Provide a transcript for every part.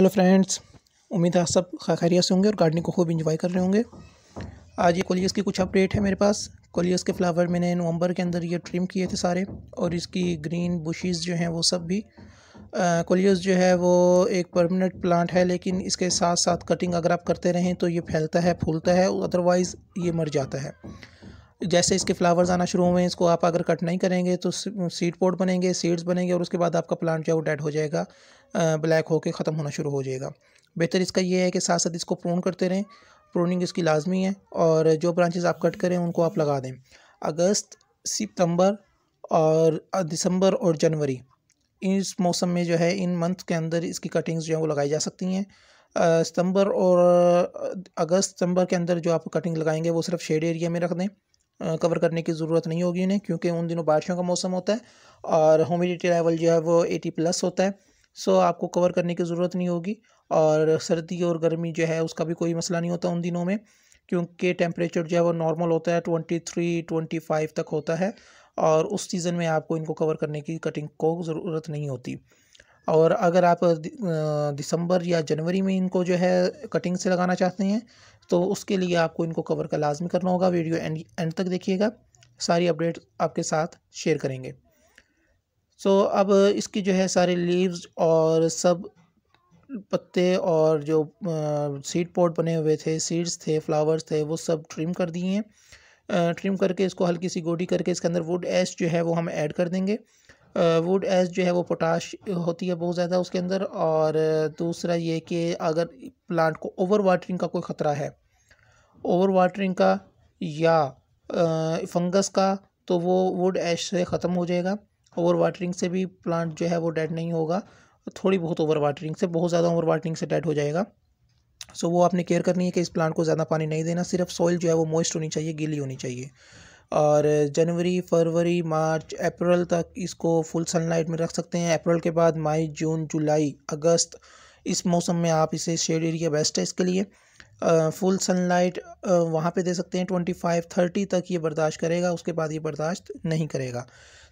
hello friends उम्मीद है आप सब खैरियत से होंगे और गार्डनिंग को खूब इंजॉय कर रहे होंगे आज ये कोलियस की कुछ अपडेट है मेरे पास कोलियस के फ्लावर मैंने नवंबर के अंदर ये ट्रिम किए थे सारे और इसकी ग्रीन बुशीज़ जो हैं वो सब भी कोलियस जो है वो एक परमानेंट प्लांट है लेकिन इसके साथ साथ कटिंग अगर आप करते रहें तो ये फैलता है फूलता है अदरवाइज़ ये मर जाता है जैसे इसके फ्लावर्स आना शुरू हुए इसको आप अगर कट नहीं करेंगे तो सीड पोर्ट बनेंगे सीड्स बनेंगे और उसके बाद आपका प्लांट जो है वो डेड हो जाएगा ब्लैक होकर ख़त्म होना शुरू हो जाएगा बेहतर इसका ये है कि साथ साथ इसको प्रोन करते रहें प्रोनिंग इसकी लाजमी है और जो ब्रांचेज आप कट करें उनको आप लगा दें अगस्त सितंबर और दिसंबर और जनवरी इस मौसम में जो है इन मंथ के अंदर इसकी कटिंग्स जो है वो लगाई जा सकती हैं सितंबर और अगस्त सितंबर के अंदर जो आप कटिंग लगाएंगे वो सिर्फ शेड एरिया में रख दें कवर करने की ज़रूरत नहीं होगी इन्हें क्योंकि उन दिनों बारिशों का मौसम होता है और ह्यूमिडिटी लेवल जो है वो एटी प्लस होता है सो आपको कवर करने की ज़रूरत नहीं होगी और सर्दी और गर्मी जो है उसका भी कोई मसला नहीं होता उन दिनों में क्योंकि टेम्परेचर जो है वो नॉर्मल होता है ट्वेंटी थ्री ट्वेंटी फाइव तक होता है और उस सीज़न में आपको इनको कवर करने की कटिंग को ज़रूरत नहीं होती और अगर आप दिसंबर या जनवरी में इनको जो है कटिंग से लगाना चाहते हैं तो उसके लिए आपको इनको कवर का लाजमी करना होगा वीडियो एंड एंड तक देखिएगा सारी अपडेट आपके साथ शेयर करेंगे सो so, अब इसकी जो है सारे लीव्स और सब पत्ते और जो सीड पॉट बने हुए थे सीड्स थे फ्लावर्स थे वो सब ट्रिम कर दिए हैं ट्रिम करके इसको हल्की सी गोडी करके इसके अंदर वुड एश जो है वो हम ऐड कर देंगे वुड एस जो है वो पोटाश होती है बहुत ज़्यादा उसके अंदर और दूसरा ये कि अगर प्लांट को ओवर वाटरिंग का कोई ख़तरा है ओवर वाटरिंग का या फंगस का तो वो वुड एश से ख़त्म हो जाएगा ओवर वाटरिंग से भी प्लांट जो है वो डेड नहीं होगा थोड़ी बहुत ओवर वाटरिंग से बहुत ज़्यादा ओवर वाटरिंग से डेड हो जाएगा सो so, वो आपने केयर करनी है कि इस प्लांट को ज़्यादा पानी नहीं देना सिर्फ सॉइल जो है वो मॉइस्ट होनी चाहिए गीली होनी चाहिए और जनवरी फरवरी मार्च अप्रैल तक इसको फुल सनलाइट में रख सकते हैं अप्रैल के बाद मई जून जुलाई अगस्त इस मौसम में आप इसे शेड एरिया बेस्ट है इसके लिए फुल सनलाइट वहाँ पे दे सकते हैं ट्वेंटी फाइव थर्टी तक ये बर्दाश्त करेगा उसके बाद ये बर्दाश्त नहीं करेगा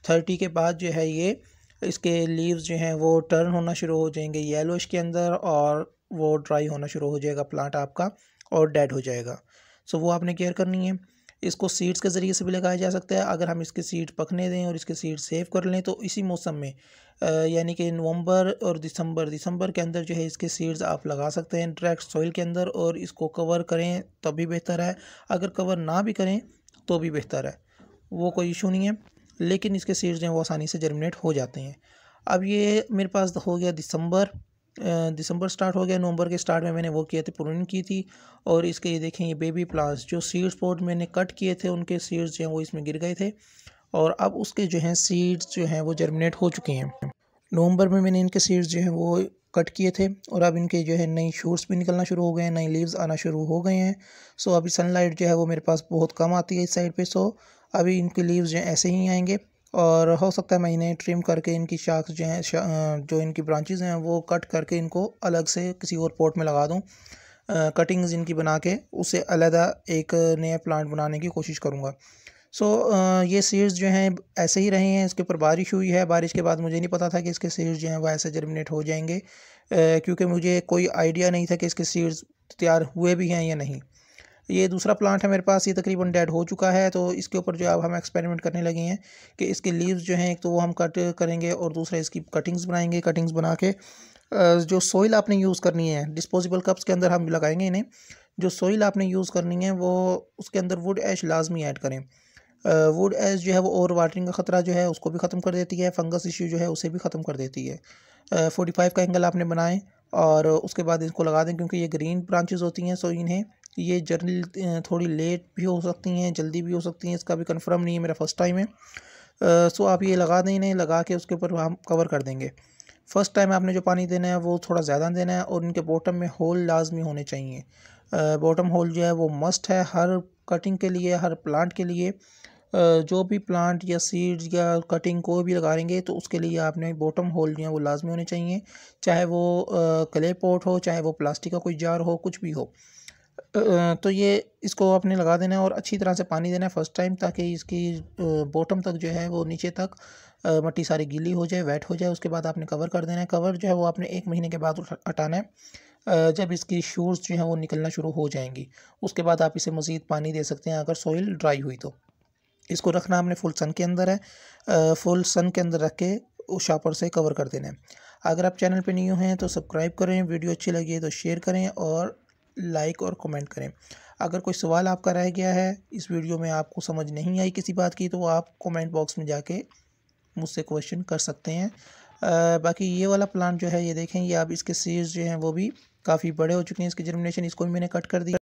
थर्टी के बाद जो है ये इसके लीव्स जो हैं वो टर्न होना शुरू हो जाएंगे येलोश के अंदर और वो ड्राई होना शुरू हो जाएगा प्लांट आपका और डेड हो जाएगा सो वो आपने केयर करनी है इसको सीड्स के ज़रिए से भी लगाया जा सकता है अगर हम इसके सीड पकने दें और इसके सीड सेव कर लें तो इसी मौसम में यानी कि नवंबर और दिसंबर दिसंबर के अंदर जो है इसके सीड्स आप लगा सकते हैं डायरेक्ट सॉइल के अंदर और इसको कवर करें तब भी बेहतर है अगर कवर ना भी करें तो भी बेहतर है वो कोई इशू नहीं है लेकिन इसके सीड्स जो हैं वो आसानी से जर्मिनेट हो जाते हैं अब ये मेरे पास हो गया दिसंबर दिसंबर स्टार्ट हो गया नवंबर के स्टार्ट में मैंने वो किए थे प्रून की थी और इसके ये देखें ये बेबी प्लांट्स जो सीड्स पॉट मैंने कट किए थे उनके सीड्स जो हैं वो इसमें गिर गए थे और अब उसके जो हैं सीड्स जो हैं वो जर्मिनेट हो चुके हैं नवंबर में मैंने इनके सीड्स जो हैं वो कट किए थे और अब इनके जो है नई शूट्स भी निकलना शुरू हो गए हैं नई लीव्स आना शुरू हो गए हैं सो अभी सनलाइट जो है वो मेरे पास बहुत कम आती है इस साइड पर सो अभी इनके लीव्स जो ऐसे ही आएंगे और हो सकता है मैं इन्हें ट्रिम करके इनकी शाख जो हैं जो इनकी ब्रांचेज़ हैं वो कट करके इनको अलग से किसी और पोर्ट में लगा दूँ कटिंग्स इनकी बना के उसे अलहदा एक नए प्लांट बनाने की कोशिश करूँगा सो so, ये सीड्स जो हैं ऐसे ही रहे हैं इसके ऊपर बारिश हुई है बारिश के बाद मुझे नहीं पता था कि इसके सीड्स जो हैं वह ऐसे जर्मिनेट हो जाएंगे क्योंकि मुझे कोई आइडिया नहीं था कि इसके सीड्स तैयार हुए भी हैं या नहीं ये दूसरा प्लांट है मेरे पास ये तकरीबन डेड हो चुका है तो इसके ऊपर जो है अब हम एक्सपेरिमेंट करने लगे हैं कि इसके लीव्स जो हैं एक तो वो हम कट करेंगे और दूसरा इसकी कटिंग्स बनाएंगे कटिंग्स बना के जो सोइल आपने यूज़ करनी है डिस्पोजेबल कप्स के अंदर हम लगाएंगे इन्हें जो सोइल आपने यूज़ करनी है वो उसके अंदर वुड ऐश लाजमी ऐड करें वुड ऐश जो है वो ओवर वाटरिंग का ख़तरा जो है उसको भी ख़त्म कर देती है फंगस इशू जो है उसे भी ख़त्म कर देती है फोर्टी फाइव का एंगल आपने बनाएँ और उसके बाद इसको लगा दें क्योंकि ये ग्रीन ब्रांचेज़ होती हैं सो इन्हें ये जर्नी थोड़ी लेट भी हो सकती हैं जल्दी भी हो सकती हैं इसका भी कन्फर्म नहीं है मेरा फर्स्ट टाइम है सो आप ये लगा दें नहीं लगा के उसके ऊपर हम कवर कर देंगे फ़र्स्ट टाइम आपने जो पानी देना है वो थोड़ा ज़्यादा देना है और इनके बॉटम में होल लाजमी होने चाहिए बॉटम होल जो है वो मस्ट है हर कटिंग के लिए हर प्लांट के लिए जो भी प्लांट या सीड्स या कटिंग कोई भी लगा लगाएंगे तो उसके लिए आपने बॉटम होल जो है वो लाजमी होने चाहिए चाहे वो क्ले पॉट हो चाहे वो प्लास्टिक का कोई जार हो कुछ भी हो तो ये इसको आपने लगा देना है और अच्छी तरह से पानी देना है फर्स्ट टाइम ताकि इसकी बॉटम तक जो है वो नीचे तक मट्टी सारी गीली हो जाए वेट हो जाए उसके बाद आपने कवर कर देना है कवर जो है वो आपने एक महीने के बाद हटाना है जब इसकी शूज़ जो हैं वो निकलना शुरू हो जाएंगी उसके बाद आप इसे मज़ीद पानी दे सकते हैं अगर सॉइल ड्राई हुई तो इसको रखना आपने फुल सन के अंदर है फुल सन के अंदर रख के उस शापर से कवर कर देना है अगर आप चैनल पे नहीं हैं तो सब्सक्राइब करें वीडियो अच्छी लगी है तो शेयर करें और लाइक और कमेंट करें अगर कोई सवाल आपका रह गया है इस वीडियो में आपको समझ नहीं आई किसी बात की तो आप कमेंट बॉक्स में जाके मुझसे क्वेश्चन कर सकते हैं आ, बाकी ये वाला प्लांट जो है ये देखें ये आप इसके सीड्स जो हैं वो भी काफ़ी बड़े हो चुके हैं इसके जर्मिनेशन इसको भी मैंने कट कर दिया